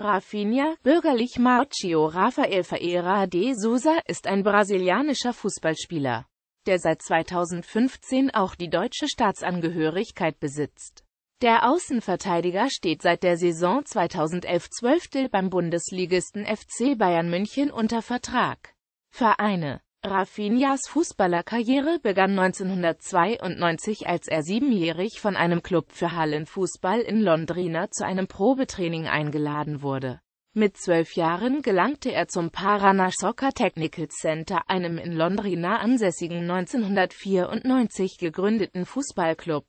Rafinha, bürgerlich Marcio Rafael Ferreira de Souza, ist ein brasilianischer Fußballspieler, der seit 2015 auch die deutsche Staatsangehörigkeit besitzt. Der Außenverteidiger steht seit der Saison 2011-12 beim Bundesligisten FC Bayern München unter Vertrag. Vereine Rafinhas Fußballerkarriere begann 1992, als er siebenjährig von einem Club für Hallenfußball in Londrina zu einem Probetraining eingeladen wurde. Mit zwölf Jahren gelangte er zum Paraná Soccer Technical Center, einem in Londrina ansässigen 1994 gegründeten Fußballclub,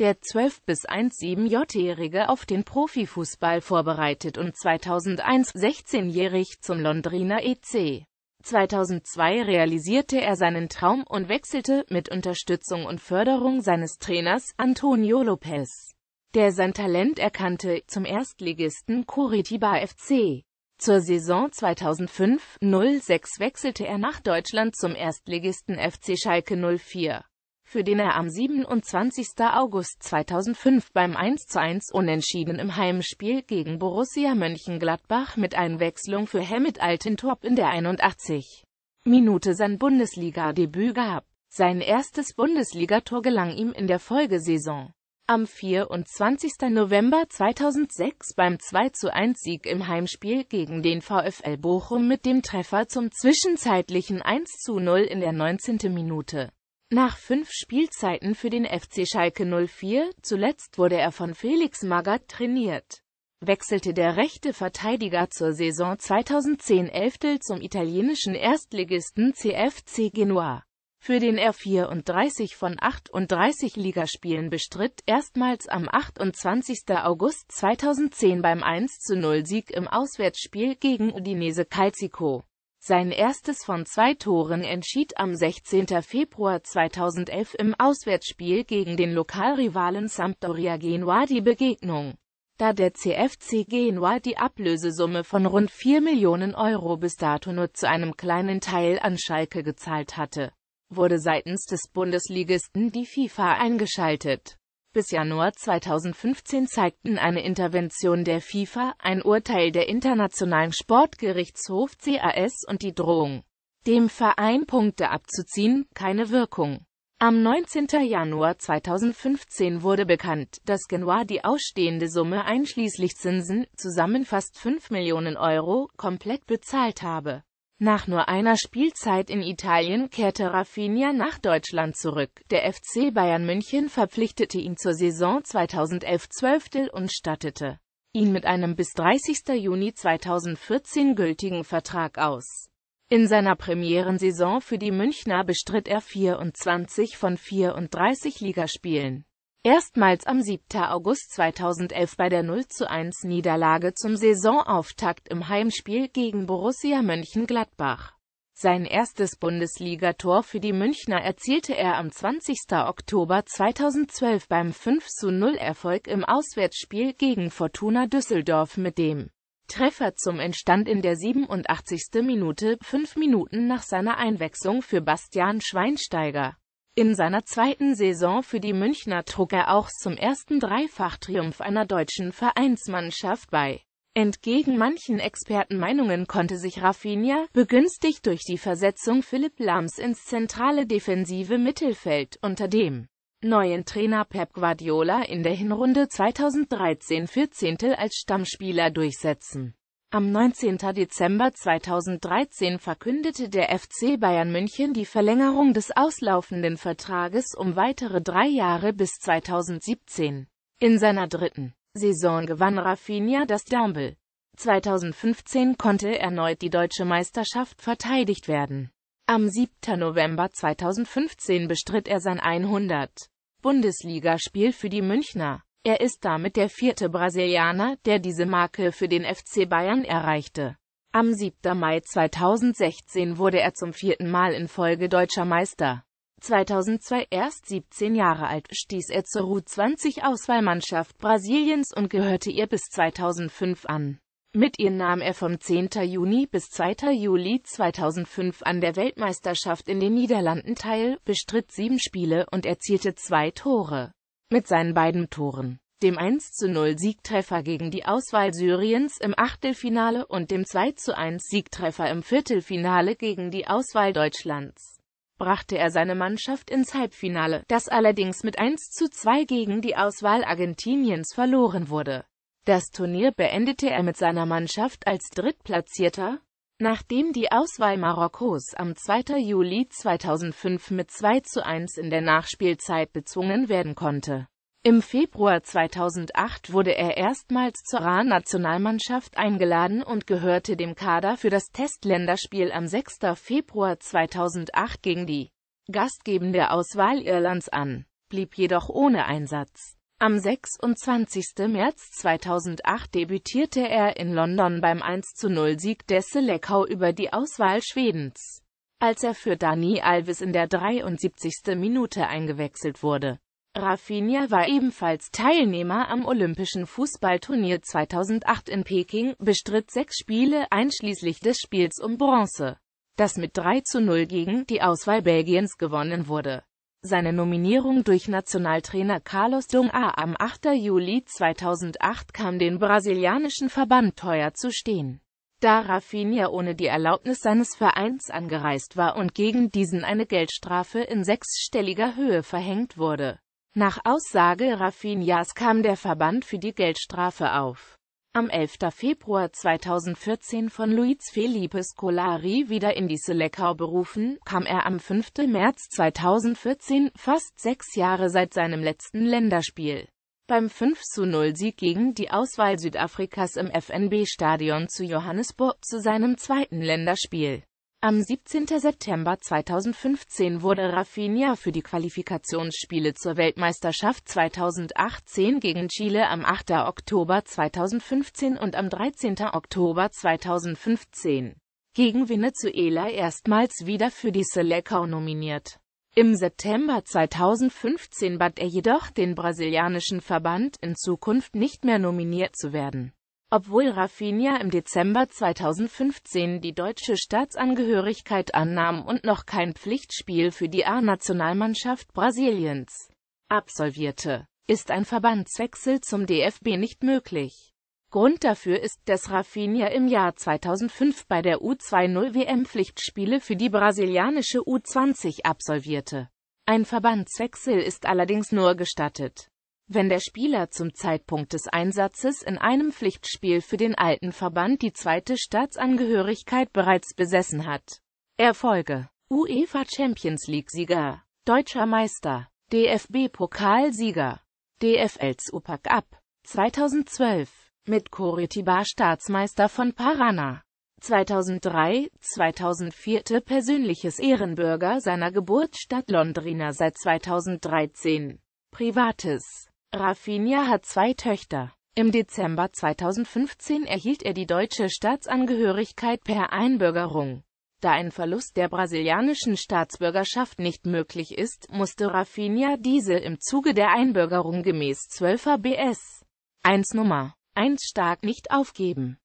der 12- bis 17-Jährige auf den Profifußball vorbereitet und 2001 16-jährig zum Londrina EC 2002 realisierte er seinen Traum und wechselte, mit Unterstützung und Förderung seines Trainers Antonio Lopez, der sein Talent erkannte, zum Erstligisten Curitiba FC. Zur Saison 2005-06 wechselte er nach Deutschland zum Erstligisten FC Schalke 04 für den er am 27. August 2005 beim 1:1 Unentschieden im Heimspiel gegen Borussia Mönchengladbach mit Einwechslung für Hemmet Altentorp in der 81. Minute sein Bundesliga-Debüt gab. Sein erstes Bundesligator gelang ihm in der Folgesaison. Am 24. November 2006 beim 2:1-Sieg im Heimspiel gegen den VfL Bochum mit dem Treffer zum zwischenzeitlichen 1:0 in der 19. Minute. Nach fünf Spielzeiten für den FC Schalke 04, zuletzt wurde er von Felix Magath trainiert, wechselte der rechte Verteidiger zur Saison 2010-11 zum italienischen Erstligisten CFC Genua, für den er 34 von 38 Ligaspielen bestritt, erstmals am 28. August 2010 beim 1-0-Sieg im Auswärtsspiel gegen Udinese Calcico. Sein erstes von zwei Toren entschied am 16. Februar 2011 im Auswärtsspiel gegen den Lokalrivalen Sampdoria Genua die Begegnung. Da der CFC Genua die Ablösesumme von rund 4 Millionen Euro bis dato nur zu einem kleinen Teil an Schalke gezahlt hatte, wurde seitens des Bundesligisten die FIFA eingeschaltet bis Januar 2015 zeigten eine Intervention der FIFA, ein Urteil der Internationalen Sportgerichtshof CAS und die Drohung, dem Verein Punkte abzuziehen, keine Wirkung. Am 19. Januar 2015 wurde bekannt, dass Genoa die ausstehende Summe einschließlich Zinsen, zusammen fast 5 Millionen Euro, komplett bezahlt habe. Nach nur einer Spielzeit in Italien kehrte Rafinha nach Deutschland zurück. Der FC Bayern München verpflichtete ihn zur Saison 2011-12 und stattete ihn mit einem bis 30. Juni 2014 gültigen Vertrag aus. In seiner Premierensaison für die Münchner bestritt er 24 von 34 Ligaspielen. Erstmals am 7. August 2011 bei der 0 zu 1 Niederlage zum Saisonauftakt im Heimspiel gegen Borussia Mönchengladbach. Sein erstes Bundesligator für die Münchner erzielte er am 20. Oktober 2012 beim 5-0-Erfolg zu im Auswärtsspiel gegen Fortuna Düsseldorf mit dem Treffer zum Entstand in der 87. Minute, fünf Minuten nach seiner Einwechslung für Bastian Schweinsteiger. In seiner zweiten Saison für die Münchner trug er auch zum ersten Dreifachtriumph einer deutschen Vereinsmannschaft bei. Entgegen manchen Expertenmeinungen konnte sich Rafinha, begünstigt durch die Versetzung Philipp Lahms ins zentrale defensive Mittelfeld, unter dem neuen Trainer Pep Guardiola in der Hinrunde 2013 für Zehntel als Stammspieler durchsetzen. Am 19. Dezember 2013 verkündete der FC Bayern München die Verlängerung des auslaufenden Vertrages um weitere drei Jahre bis 2017. In seiner dritten Saison gewann Rafinha das Dumble. 2015 konnte erneut die deutsche Meisterschaft verteidigt werden. Am 7. November 2015 bestritt er sein 100. Bundesligaspiel für die Münchner. Er ist damit der vierte Brasilianer, der diese Marke für den FC Bayern erreichte. Am 7. Mai 2016 wurde er zum vierten Mal in Folge deutscher Meister. 2002 erst 17 Jahre alt, stieß er zur U20-Auswahlmannschaft Brasiliens und gehörte ihr bis 2005 an. Mit ihr nahm er vom 10. Juni bis 2. Juli 2005 an der Weltmeisterschaft in den Niederlanden teil, bestritt sieben Spiele und erzielte zwei Tore. Mit seinen beiden Toren, dem 1-0-Siegtreffer zu gegen die Auswahl Syriens im Achtelfinale und dem 2-1-Siegtreffer zu im Viertelfinale gegen die Auswahl Deutschlands, brachte er seine Mannschaft ins Halbfinale, das allerdings mit 1 zu 2 gegen die Auswahl Argentiniens verloren wurde. Das Turnier beendete er mit seiner Mannschaft als Drittplatzierter Nachdem die Auswahl Marokkos am 2. Juli 2005 mit 2 zu 1 in der Nachspielzeit bezwungen werden konnte. Im Februar 2008 wurde er erstmals zur RA-Nationalmannschaft eingeladen und gehörte dem Kader für das Testländerspiel am 6. Februar 2008 gegen die gastgebende Auswahl Irlands an, blieb jedoch ohne Einsatz. Am 26. März 2008 debütierte er in London beim 1-0-Sieg des Selekau über die Auswahl Schwedens, als er für Dani Alves in der 73. Minute eingewechselt wurde. Rafinha war ebenfalls Teilnehmer am Olympischen Fußballturnier 2008 in Peking, bestritt sechs Spiele einschließlich des Spiels um Bronze, das mit 3 zu 0 gegen die Auswahl Belgiens gewonnen wurde. Seine Nominierung durch Nationaltrainer Carlos Dunga am 8. Juli 2008 kam den brasilianischen Verband teuer zu stehen. Da Rafinha ohne die Erlaubnis seines Vereins angereist war und gegen diesen eine Geldstrafe in sechsstelliger Höhe verhängt wurde. Nach Aussage Rafinhas kam der Verband für die Geldstrafe auf am 11. Februar 2014 von Luiz Felipe Scolari wieder in die Selecao berufen, kam er am 5. März 2014, fast sechs Jahre seit seinem letzten Länderspiel, beim 5-0-Sieg zu gegen die Auswahl Südafrikas im FNB-Stadion zu Johannesburg zu seinem zweiten Länderspiel am 17. September 2015 wurde Rafinha für die Qualifikationsspiele zur Weltmeisterschaft 2018 gegen Chile am 8. Oktober 2015 und am 13. Oktober 2015 gegen Venezuela erstmals wieder für die Selecao nominiert. Im September 2015 bat er jedoch den brasilianischen Verband, in Zukunft nicht mehr nominiert zu werden. Obwohl Rafinha im Dezember 2015 die deutsche Staatsangehörigkeit annahm und noch kein Pflichtspiel für die A-Nationalmannschaft Brasiliens absolvierte, ist ein Verbandswechsel zum DFB nicht möglich. Grund dafür ist, dass Rafinha im Jahr 2005 bei der U20 WM Pflichtspiele für die brasilianische U20 absolvierte. Ein Verbandswechsel ist allerdings nur gestattet wenn der Spieler zum Zeitpunkt des Einsatzes in einem Pflichtspiel für den alten Verband die zweite Staatsangehörigkeit bereits besessen hat. Erfolge UEFA Champions League-Sieger, Deutscher Meister, DFB-Pokalsieger, DFL Super Cup 2012 mit Coritiba Staatsmeister von Parana. 2003, 2004. Persönliches Ehrenbürger seiner Geburtsstadt Londrina seit 2013. Privates Rafinha hat zwei Töchter. Im Dezember 2015 erhielt er die deutsche Staatsangehörigkeit per Einbürgerung. Da ein Verlust der brasilianischen Staatsbürgerschaft nicht möglich ist, musste Rafinha diese im Zuge der Einbürgerung gemäß 12 er BS 1 Nummer 1 stark nicht aufgeben.